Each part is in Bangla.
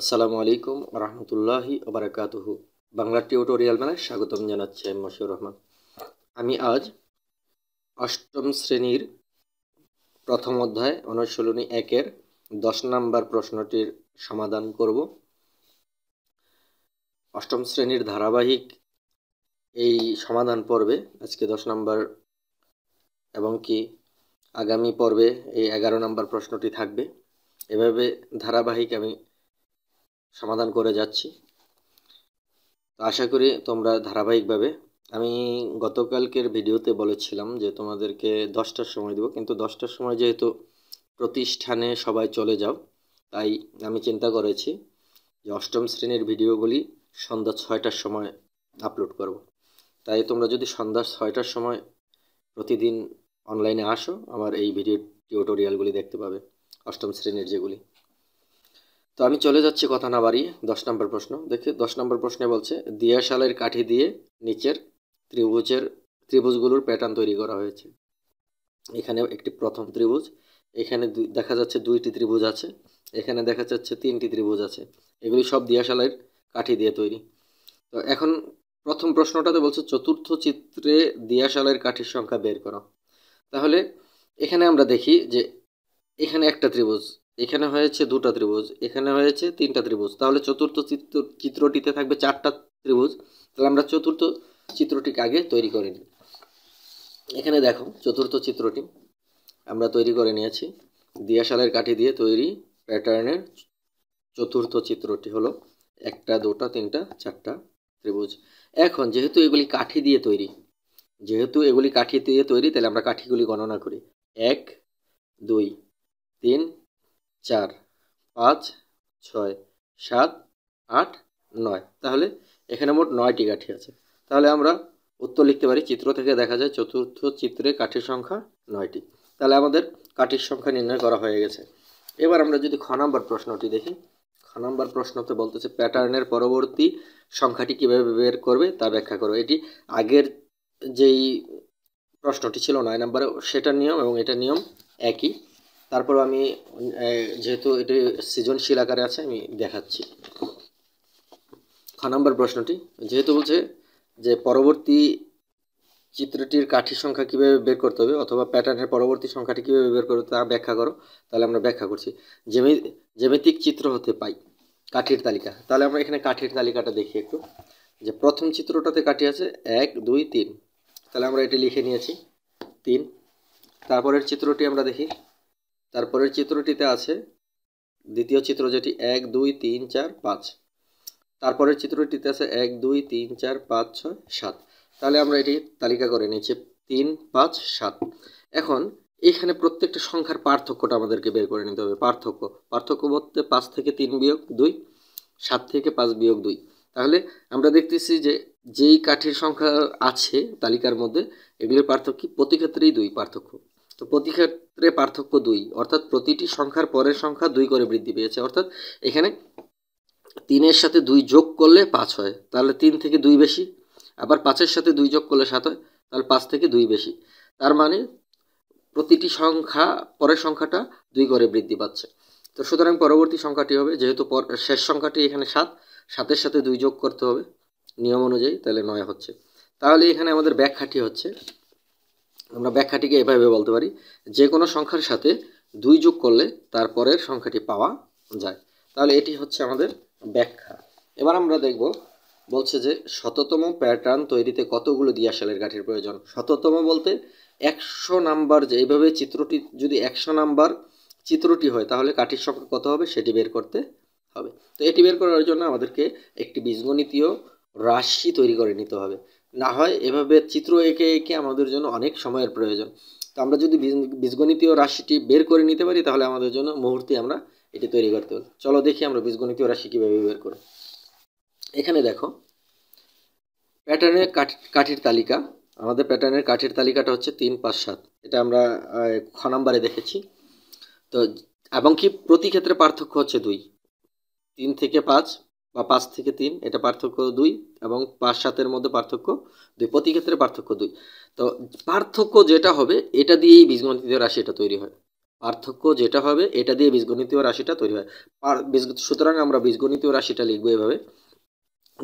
আসসালামু আলাইকুম রহমতুল্লাহি ওবরাকাতুহু বাংলা টিউটোরিয়াল মেলায় স্বাগতম জানাচ্ছি আমি মশিউর রহমান আমি আজ অষ্টম শ্রেণীর প্রথম অধ্যায় অনুশীলনী একের দশ নম্বর প্রশ্নটির সমাধান করব অষ্টম শ্রেণীর ধারাবাহিক এই সমাধান পর্বে আজকে দশ নম্বর এবং কি আগামী পর্বে এই এগারো নম্বর প্রশ্নটি থাকবে এভাবে ধারাবাহিক আমি সমাধান করে যাচ্ছি তো আশা করি তোমরা ধারাবাহিকভাবে আমি গতকালকের ভিডিওতে বলেছিলাম যে তোমাদেরকে দশটার সময় দেবো কিন্তু দশটার সময় যেহেতু প্রতিষ্ঠানে সবাই চলে যাও তাই আমি চিন্তা করেছি যে অষ্টম শ্রেণীর ভিডিওগুলি সন্ধ্যা ছয়টার সময় আপলোড করব। তাই তোমরা যদি সন্ধ্যা ছয়টার সময় প্রতিদিন অনলাইনে আসো আমার এই ভিডিও টিউটোরিয়ালগুলি দেখতে পাবে অষ্টম শ্রেণীর যেগুলি তো আমি চলে যাচ্ছি কথা না বাড়িয়ে দশ নম্বর প্রশ্ন দেখি দশ নম্বর প্রশ্নে বলছে দিয়াশালের কাঠি দিয়ে নিচের ত্রিভুজের ত্রিভুজগুলোর প্যাটার্ন তৈরি করা হয়েছে এখানে একটি প্রথম ত্রিভুজ এখানে দেখা যাচ্ছে দুইটি ত্রিভুজ আছে এখানে দেখা যাচ্ছে তিনটি ত্রিভুজ আছে এগুলি সব দিয়াশালের কাঠি দিয়ে তৈরি তো এখন প্রথম প্রশ্নটাতে বলছে চতুর্থ চিত্রে দিয়াশালের কাঠির সংখ্যা বের করা তাহলে এখানে আমরা দেখি যে এখানে একটা ত্রিভুজ এখানে হয়েছে দুটা ত্রিভুজ এখানে হয়েছে তিনটা ত্রিভুজ তাহলে চতুর্থ চিত্র চিত্রটিতে থাকবে চারটা ত্রিভুজ তাহলে আমরা চতুর্থ চিত্রটিকে আগে তৈরি করে নিই এখানে দেখো চতুর্থ চিত্রটি আমরা তৈরি করে নিয়েছি দিয়াশালের কাঠি দিয়ে তৈরি প্যাটার্নের চতুর্থ চিত্রটি হলো একটা দুটা তিনটা চারটা ত্রিভুজ এখন যেহেতু এগুলি কাঠি দিয়ে তৈরি যেহেতু এগুলি কাঠি দিয়ে তৈরি তাহলে আমরা কাঠিগুলি গণনা করি এক দুই তিন চার পাঁচ ছয় সাত আট নয় তাহলে এখানে মোট নয়টি কাঠি আছে তাহলে আমরা উত্তর লিখতে পারি চিত্র থেকে দেখা যায় চতুর্থ চিত্রে কাঠির সংখ্যা নয়টি তাহলে আমাদের কাঠির সংখ্যা নির্ণয় করা হয়ে গেছে এবার আমরা যদি খ নাম্বার প্রশ্নটি দেখি খ নাম্বার প্রশ্নতে বলতেছে প্যাটার্নের পরবর্তী সংখ্যাটি কীভাবে বের করবে তা ব্যাখ্যা করবে এটি আগের যেই প্রশ্নটি ছিল নয় নাম্বারে সেটার নিয়ম এবং এটা নিয়ম একই তারপর আমি যেহেতু এটি সৃজনশীল আকারে আছে আমি দেখাচ্ছি খ নম্বর প্রশ্নটি যেহেতু বলছে যে পরবর্তী চিত্রটির কাঠির সংখ্যা কীভাবে বের করতে হবে অথবা প্যাটার্নের পরবর্তী সংখ্যাটি কীভাবে বের করতে তা ব্যাখ্যা করো তাহলে আমরা ব্যাখ্যা করছি জেমি চিত্র হতে পাই কাঠির তালিকা তাহলে আমরা এখানে কাঠির তালিকাটা দেখি একটু যে প্রথম চিত্রটাতে কাঠি আছে এক দুই তিন তাহলে আমরা এটি লিখে নিয়েছি তিন তারপরের চিত্রটি আমরা দেখি তারপরের চিত্রটিতে আছে দ্বিতীয় চিত্র যেটি এক দুই তিন চার পাঁচ তারপরের চিত্রটিতে আছে এক দুই তিন চার পাঁচ ছয় সাত তাহলে আমরা এটি তালিকা করে নিচ্ছি তিন পাঁচ সাত এখন এখানে প্রত্যেকটা সংখ্যার পার্থক্যটা আমাদেরকে বের করে নিতে হবে পার্থক্য পার্থক্য বলতে পাঁচ থেকে তিন বিয়োগ দুই সাত থেকে পাঁচ বিয়োগ দুই তাহলে আমরা দেখতেছি যে যেই কাঠের সংখ্যা আছে তালিকার মধ্যে এগুলির পার্থক্য প্রতি ক্ষেত্রেই দুই পার্থক্য তো প্রতি ক্ষেত্রে পার্থক্য দুই অর্থাৎ প্রতিটি সংখ্যার পরের সংখ্যা দুই করে বৃদ্ধি পেয়েছে অর্থাৎ এখানে তিনের সাথে দুই যোগ করলে পাঁচ হয় তাহলে তিন থেকে দুই বেশি আবার পাঁচের সাথে দুই যোগ করলে সাত হয় তাহলে পাঁচ থেকে দুই বেশি তার মানে প্রতিটি সংখ্যা পরের সংখ্যাটা দুই করে বৃদ্ধি পাচ্ছে তো সুতরাং পরবর্তী সংখ্যাটি হবে যেহেতু শেষ সংখ্যাটি এখানে সাত সাতের সাথে দুই যোগ করতে হবে নিয়ম অনুযায়ী তাহলে নয় হচ্ছে তাহলে এখানে আমাদের ব্যাখ্যাটি হচ্ছে আমরা ব্যাখ্যাটিকে এভাবে বলতে পারি যে কোনো সংখ্যার সাথে দুই যোগ করলে তারপরের সংখ্যাটি পাওয়া যায় তাহলে এটি হচ্ছে আমাদের ব্যাখ্যা এবার আমরা দেখব বলছে যে শততম প্যাটার্ন তৈরিতে কতগুলো শালের গাঠির প্রয়োজন শততম বলতে একশো নাম্বার যে এইভাবে চিত্রটি যদি একশো নাম্বার চিত্রটি হয় তাহলে কাঠির সংখ্যা কত হবে সেটি বের করতে হবে তো এটি বের করার জন্য আমাদেরকে একটি বীজগণিতীয় রাশি তৈরি করে নিতে হবে না হয় এভাবে চিত্র এঁকে এঁকে আমাদের জন্য অনেক সময়ের প্রয়োজন তো আমরা যদি বীজগণিতীয় রাশিটি বের করে নিতে পারি তাহলে আমাদের জন্য মুহূর্তে আমরা এটি তৈরি করতে পারি চলো দেখি আমরা বীজগণিতীয় রাশি কীভাবে বের করি এখানে দেখো প্যাটার্নের কাঠির তালিকা আমাদের প্যাটার্নের কাঠের তালিকাটা হচ্ছে তিন পাঁচ সাত এটা আমরা খ নাম্বারে দেখেছি তো এবং কি প্রতি ক্ষেত্রে পার্থক্য হচ্ছে দুই তিন থেকে পাঁচ বা পাঁচ থেকে তিন এটা পার্থক্য দুই এবং পাঁচ সাতের মধ্যে পার্থক্য দুই প্রতি ক্ষেত্রে পার্থক্য দুই তো পার্থক্য যেটা হবে এটা দিয়েই বীজগণিতীয় রাশিটা তৈরি হয় পার্থক্য যেটা হবে এটা দিয়ে বীজগণিতীয় রাশিটা তৈরি হয় সুতরাং আমরা বীজগণিতীয় রাশিটা লিখবো এভাবে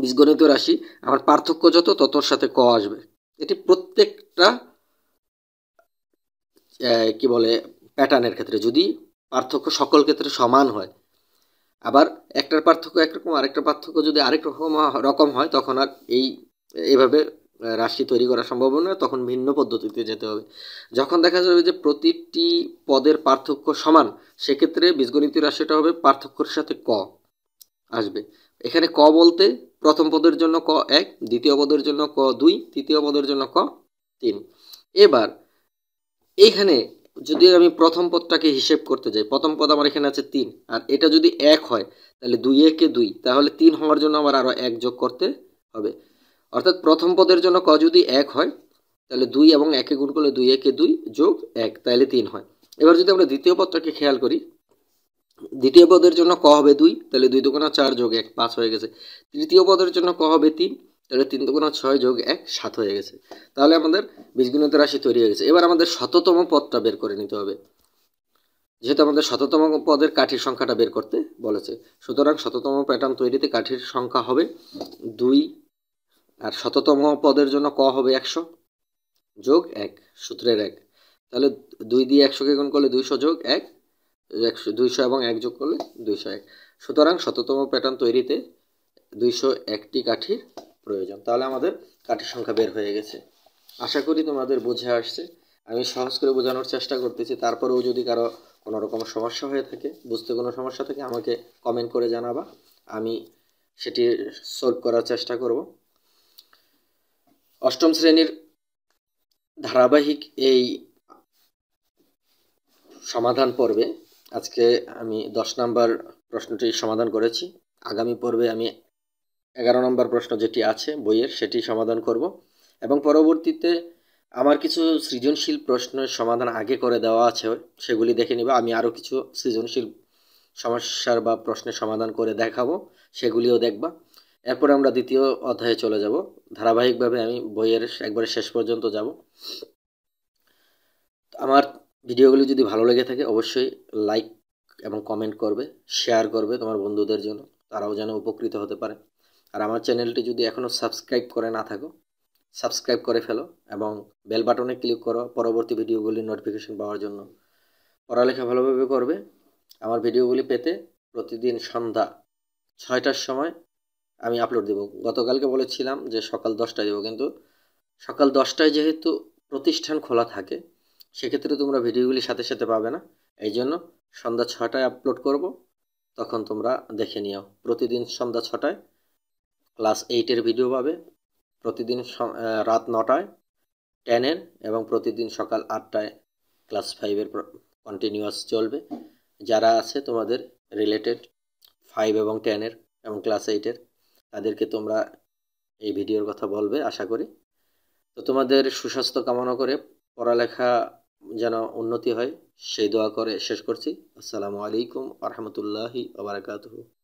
বীজগণিত রাশি আমার পার্থক্য যত ততর সাথে ক আসবে এটি প্রত্যেকটা কি বলে প্যাটার্নের ক্ষেত্রে যদি পার্থক্য সকল ক্ষেত্রে সমান হয় আবার একটার পার্থক্য একরকম আরেকটা পার্থক্য যদি আরেক রকম রকম হয় তখন আর এই এভাবে রাশি তৈরি করা সম্ভব নয় তখন ভিন্ন পদ্ধতিতে যেতে হবে যখন দেখা যাবে যে প্রতিটি পদের পার্থক্য সমান সেক্ষেত্রে বীজগণিত রাশিটা হবে পার্থক্যের সাথে ক আসবে এখানে ক বলতে প্রথম পদের জন্য ক এক দ্বিতীয় পদের জন্য ক দুই তৃতীয় পদের জন্য ক তিন এবার এইখানে যদি আমি প্রথম পদটাকে হিসেব করতে যাই প্রথম পদ আমার এখানে আছে তিন আর এটা যদি এক হয় তাহলে দুই একে দুই তাহলে তিন হওয়ার জন্য আমার আরও এক যোগ করতে হবে অর্থাৎ প্রথম পদের জন্য ক যদি এক হয় তাহলে দুই এবং একে গুণ করলে দুই একে দুই যোগ এক তাহলে তিন হয় এবার যদি আমরা দ্বিতীয় পদটাকে খেয়াল করি দ্বিতীয় পদের জন্য ক হবে দুই তাহলে দুই দুগুণা চার যোগ এক পাঁচ হয়ে গেছে তৃতীয় পদের জন্য ক হবে তিন তাহলে তিন দুগুণা ছয় যোগ এক সাত হয়ে গেছে তাহলে আমাদের বীজগণিত রাশি তৈরি হয়ে গেছে এবার আমাদের শততম পদটা বের করে নিতে হবে যেহেতু আমাদের শততম পদের কাঠির সংখ্যাটা বের করতে বলেছে সুতরাং শততম প্যাটার্ন তৈরিতে কাঠির সংখ্যা হবে দুই আর শততম পদের জন্য ক হবে একশো যোগ এক সূত্রের এক তাহলে দুই দিয়ে একশোকে গুণ করলে দুইশো যোগ এক একশো দুইশো এবং এক যোগ করলে দুইশো এক সুতরাং শততম প্যাটার্ন তৈরিতে দুইশো একটি কাঠির প্রয়োজন তাহলে আমাদের কাঠের সংখ্যা বের হয়ে গেছে আশা করি তোমাদের বুঝে আসছে আমি সহজ করে বোঝানোর চেষ্টা করতেছি তারপরেও যদি কারো কোনো রকম সমস্যা হয়ে থাকে বুঝতে কোনো সমস্যা থাকে আমাকে কমেন্ট করে জানাবা আমি সেটি সলভ করার চেষ্টা করব অষ্টম শ্রেণীর ধারাবাহিক এই সমাধান পর্বে আজকে আমি দশ নাম্বার প্রশ্নটি সমাধান করেছি আগামী পর্বে আমি এগারো নম্বর প্রশ্ন যেটি আছে বইয়ের সেটি সমাধান করব এবং পরবর্তীতে আমার কিছু সৃজনশীল প্রশ্নের সমাধান আগে করে দেওয়া আছে সেগুলি দেখে নিব আমি আরও কিছু সৃজনশীল সমস্যার বা প্রশ্নের সমাধান করে দেখাবো সেগুলিও দেখবা এরপরে আমরা দ্বিতীয় অধ্যায়ে চলে যাব ধারাবাহিকভাবে আমি বইয়ের একবারে শেষ পর্যন্ত যাব আমার ভিডিওগুলি যদি ভালো লেগে থাকে অবশ্যই লাইক এবং কমেন্ট করবে শেয়ার করবে তোমার বন্ধুদের জন্য তারাও যেন উপকৃত হতে পারে আর আমার চ্যানেলটি যদি এখনও সাবস্ক্রাইব করে না থাকো সাবস্ক্রাইব করে ফেলো এবং বেল বাটনে ক্লিক করো পরবর্তী ভিডিওগুলির নোটিফিকেশন পাওয়ার জন্য পড়ালেখা ভালোভাবে করবে আমার ভিডিওগুলি পেতে প্রতিদিন সন্ধ্যা ছয়টার সময় আমি আপলোড দেব গতকালকে বলেছিলাম যে সকাল দশটায় দেবো কিন্তু সকাল দশটায় যেহেতু প্রতিষ্ঠান খোলা থাকে সেক্ষেত্রে তোমরা ভিডিওগুলি সাথে সাথে পাবে না এই জন্য সন্ধ্যা ছটায় আপলোড করব তখন তোমরা দেখে নিও প্রতিদিন সন্ধ্যা ছটায় ক্লাস এইটের ভিডিও পাবে প্রতিদিন রাত নটায় টেনের এবং প্রতিদিন সকাল আটটায় ক্লাস ফাইভের কন্টিনিউয়াস চলবে যারা আছে তোমাদের রিলেটেড ফাইভ এবং টেনের এবং ক্লাস এইটের তাদেরকে তোমরা এই ভিডিওর কথা বলবে আশা করি তো তোমাদের সুস্বাস্থ্য কামনা করে পড়ালেখা যেন উন্নতি হয় সেই দোয়া করে শেষ করছি আসসালামু আলাইকুম আরহামতুল্লাহি আবরাকাতহ